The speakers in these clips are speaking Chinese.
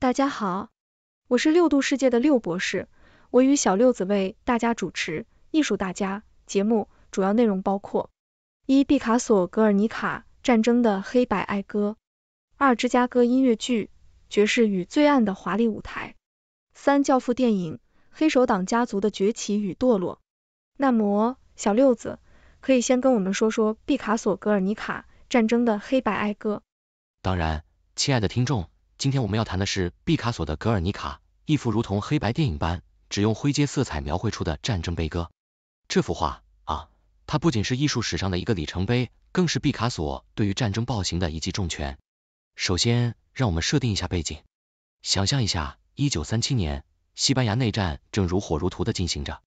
大家好，我是六度世界的六博士，我与小六子为大家主持艺术大家节目，主要内容包括：一、毕卡索《格尔尼卡》战争的黑白哀歌；二、芝加哥音乐剧《爵士与罪案》的华丽舞台；三、教父电影《黑手党家族的崛起与堕落》。那么，小六子可以先跟我们说说毕卡索《格尔尼卡》战争的黑白哀歌。当然，亲爱的听众。今天我们要谈的是毕卡索的《格尔尼卡》，一幅如同黑白电影般，只用灰阶色彩描绘出的战争悲歌。这幅画啊，它不仅是艺术史上的一个里程碑，更是毕卡索对于战争暴行的一记重拳。首先，让我们设定一下背景，想象一下，一九三七年，西班牙内战正如火如荼的进行着。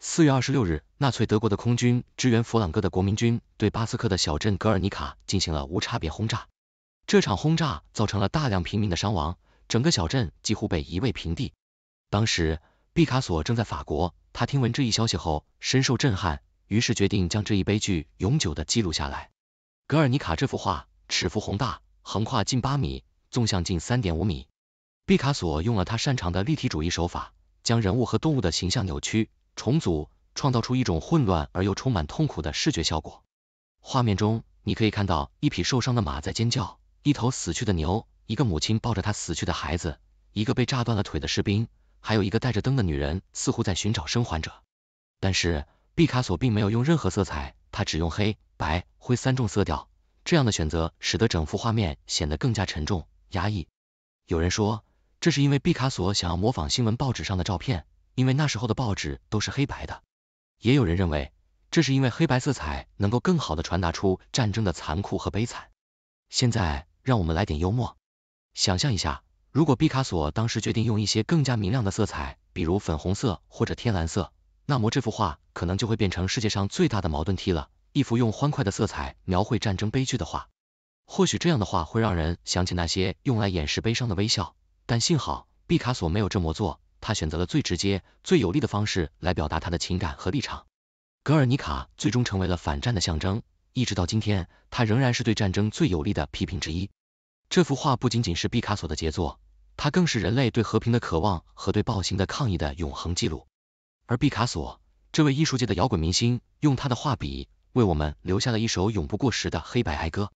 四月二十六日，纳粹德国的空军支援佛朗哥的国民军，对巴斯克的小镇格尔尼卡进行了无差别轰炸。这场轰炸造成了大量平民的伤亡，整个小镇几乎被夷为平地。当时，毕卡索正在法国，他听闻这一消息后深受震撼，于是决定将这一悲剧永久的记录下来。《格尔尼卡》这幅画尺幅宏大，横跨近八米，纵向近三点五米。毕卡索用了他擅长的立体主义手法，将人物和动物的形象扭曲、重组，创造出一种混乱而又充满痛苦的视觉效果。画面中，你可以看到一匹受伤的马在尖叫。一头死去的牛，一个母亲抱着她死去的孩子，一个被炸断了腿的士兵，还有一个带着灯的女人，似乎在寻找生还者。但是毕卡索并没有用任何色彩，他只用黑白灰三种色调。这样的选择使得整幅画面显得更加沉重压抑。有人说，这是因为毕卡索想要模仿新闻报纸上的照片，因为那时候的报纸都是黑白的。也有人认为，这是因为黑白色彩能够更好的传达出战争的残酷和悲惨。现在。让我们来点幽默，想象一下，如果毕卡索当时决定用一些更加明亮的色彩，比如粉红色或者天蓝色，那么这幅画可能就会变成世界上最大的矛盾体了，一幅用欢快的色彩描绘战争悲剧的画。或许这样的话会让人想起那些用来掩饰悲伤的微笑，但幸好毕卡索没有这么做，他选择了最直接、最有力的方式来表达他的情感和立场。《格尔尼卡》最终成为了反战的象征，一直到今天，他仍然是对战争最有力的批评之一。这幅画不仅仅是毕卡索的杰作，它更是人类对和平的渴望和对暴行的抗议的永恒记录。而毕卡索这位艺术界的摇滚明星，用他的画笔为我们留下了一首永不过时的黑白哀歌。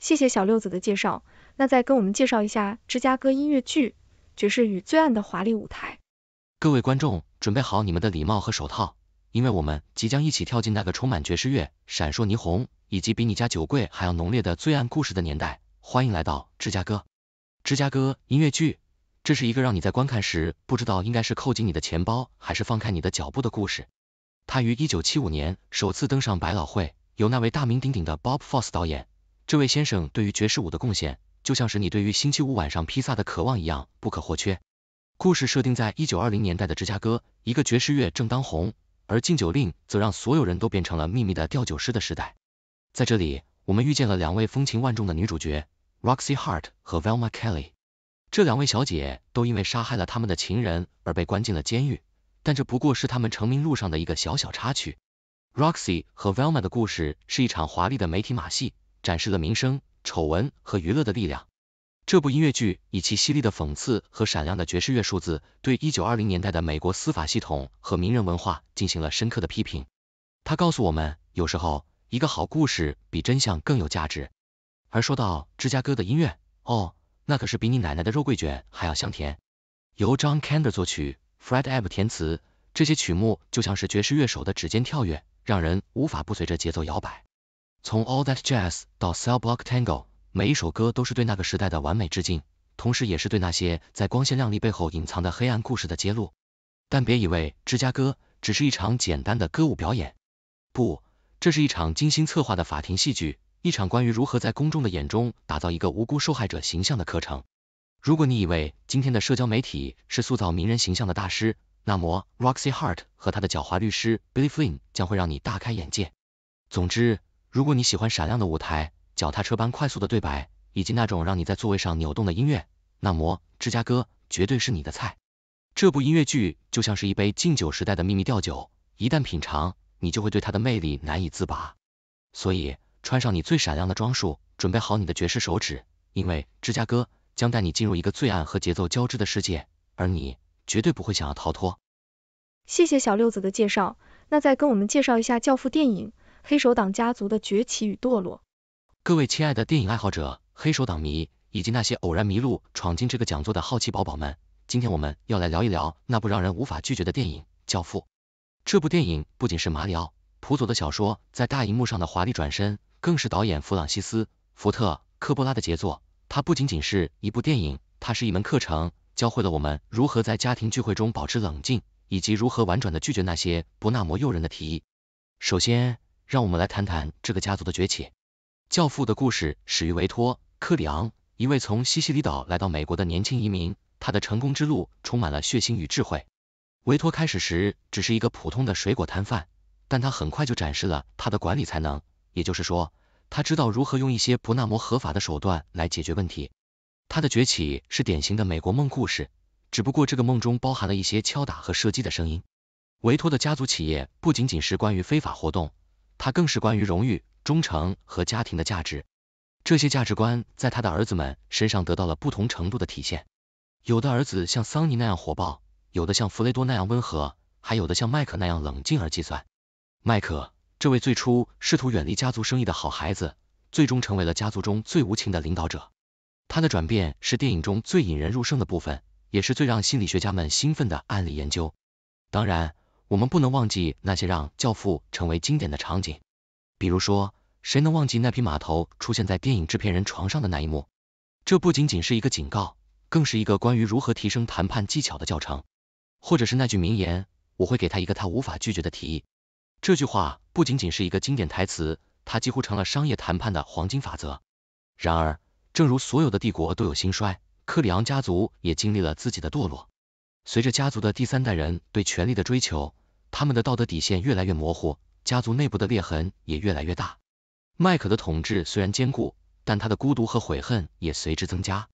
谢谢小六子的介绍，那再跟我们介绍一下芝加哥音乐剧《爵士与罪案》的华丽舞台。各位观众，准备好你们的礼帽和手套，因为我们即将一起跳进那个充满爵士乐、闪烁霓虹，以及比你家酒柜还要浓烈的罪案故事的年代。欢迎来到芝加哥，芝加哥音乐剧，这是一个让你在观看时不知道应该是扣紧你的钱包还是放开你的脚步的故事。它于一九七五年首次登上百老汇，由那位大名鼎鼎的 Bob Fosse 导演。这位先生对于爵士舞的贡献，就像是你对于星期五晚上披萨的渴望一样不可或缺。故事设定在一九二零年代的芝加哥，一个爵士乐正当红，而禁酒令则让所有人都变成了秘密的调酒师的时代。在这里，我们遇见了两位风情万种的女主角。Roxy Hart 和 Velma Kelly 这两位小姐都因为杀害了他们的情人而被关进了监狱，但这不过是他们成名路上的一个小小插曲。Roxy 和 Velma 的故事是一场华丽的媒体马戏，展示了名声、丑闻和娱乐的力量。这部音乐剧以其犀利的讽刺和闪亮的爵士乐数字，对一九二零年代的美国司法系统和名人文化进行了深刻的批评。它告诉我们，有时候一个好故事比真相更有价值。而说到芝加哥的音乐，哦，那可是比你奶奶的肉桂卷还要香甜。由 John k a n d e r 作曲，Fred a b b 填词，这些曲目就像是爵士乐手的指尖跳跃，让人无法不随着节奏摇摆。从 All That Jazz 到 Cell Block Tango，每一首歌都是对那个时代的完美致敬，同时也是对那些在光鲜亮丽背后隐藏的黑暗故事的揭露。但别以为芝加哥只是一场简单的歌舞表演，不，这是一场精心策划的法庭戏剧。一场关于如何在公众的眼中打造一个无辜受害者形象的课程。如果你以为今天的社交媒体是塑造名人形象的大师，那么 Roxy Heart 和他的狡猾律师 Billy Flynn 将会让你大开眼界。总之，如果你喜欢闪亮的舞台、脚踏车般快速的对白，以及那种让你在座位上扭动的音乐，那么芝加哥绝对是你的菜。这部音乐剧就像是一杯禁酒时代的秘密调酒，一旦品尝，你就会对它的魅力难以自拔。所以。穿上你最闪亮的装束，准备好你的绝世手指，因为芝加哥将带你进入一个最暗和节奏交织的世界，而你绝对不会想要逃脱。谢谢小六子的介绍，那再跟我们介绍一下《教父》电影，黑手党家族的崛起与堕落。各位亲爱的电影爱好者、黑手党迷，以及那些偶然迷路闯进这个讲座的好奇宝宝们，今天我们要来聊一聊那部让人无法拒绝的电影《教父》。这部电影不仅是马里奥。普佐的小说在大荧幕上的华丽转身，更是导演弗朗西斯·福特·科波拉的杰作。它不仅仅是一部电影，它是一门课程，教会了我们如何在家庭聚会中保持冷静，以及如何婉转的拒绝那些不那么诱人的提议。首先，让我们来谈谈这个家族的崛起。《教父》的故事始于维托·科里昂，一位从西西里岛来到美国的年轻移民。他的成功之路充满了血腥与智慧。维托开始时只是一个普通的水果摊贩。但他很快就展示了他的管理才能，也就是说，他知道如何用一些不那么合法的手段来解决问题。他的崛起是典型的美国梦故事，只不过这个梦中包含了一些敲打和射击的声音。维托的家族企业不仅仅是关于非法活动，它更是关于荣誉、忠诚和家庭的价值。这些价值观在他的儿子们身上得到了不同程度的体现。有的儿子像桑尼那样火爆，有的像弗雷多那样温和，还有的像麦克那样冷静而计算。麦克，这位最初试图远离家族生意的好孩子，最终成为了家族中最无情的领导者。他的转变是电影中最引人入胜的部分，也是最让心理学家们兴奋的案例研究。当然，我们不能忘记那些让《教父》成为经典的场景，比如说，谁能忘记那匹马头出现在电影制片人床上的那一幕？这不仅仅是一个警告，更是一个关于如何提升谈判技巧的教程，或者是那句名言：“我会给他一个他无法拒绝的提议。”这句话不仅仅是一个经典台词，它几乎成了商业谈判的黄金法则。然而，正如所有的帝国都有兴衰，克里昂家族也经历了自己的堕落。随着家族的第三代人对权力的追求，他们的道德底线越来越模糊，家族内部的裂痕也越来越大。麦克的统治虽然坚固，但他的孤独和悔恨也随之增加。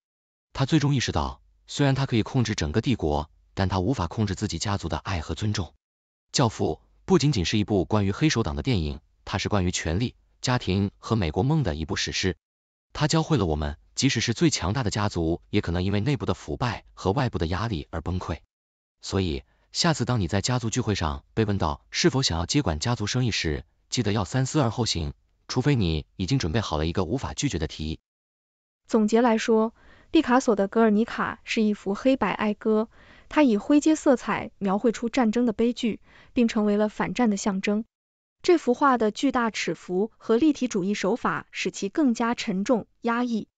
他最终意识到，虽然他可以控制整个帝国，但他无法控制自己家族的爱和尊重。教父。不仅仅是一部关于黑手党的电影，它是关于权力、家庭和美国梦的一部史诗。它教会了我们，即使是最强大的家族，也可能因为内部的腐败和外部的压力而崩溃。所以，下次当你在家族聚会上被问到是否想要接管家族生意时，记得要三思而后行，除非你已经准备好了一个无法拒绝的提议。总结来说，毕卡索的《格尔尼卡》是一幅黑白哀歌。他以灰阶色彩描绘出战争的悲剧，并成为了反战的象征。这幅画的巨大尺幅和立体主义手法使其更加沉重压抑。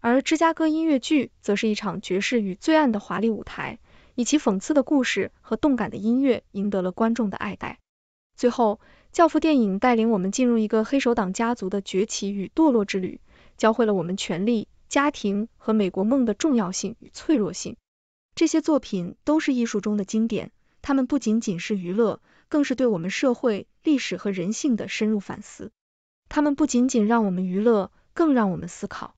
而芝加哥音乐剧则是一场爵士与罪案的华丽舞台，以其讽刺的故事和动感的音乐赢得了观众的爱戴。最后，教父电影带领我们进入一个黑手党家族的崛起与堕落之旅，教会了我们权力、家庭和美国梦的重要性与脆弱性。这些作品都是艺术中的经典，它们不仅仅是娱乐，更是对我们社会、历史和人性的深入反思。它们不仅仅让我们娱乐，更让我们思考。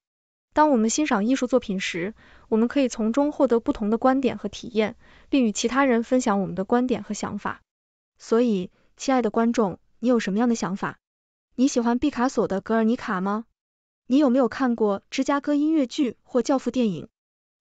当我们欣赏艺术作品时，我们可以从中获得不同的观点和体验，并与其他人分享我们的观点和想法。所以，亲爱的观众，你有什么样的想法？你喜欢毕卡索的《格尔尼卡》吗？你有没有看过《芝加哥音乐剧》或《教父》电影？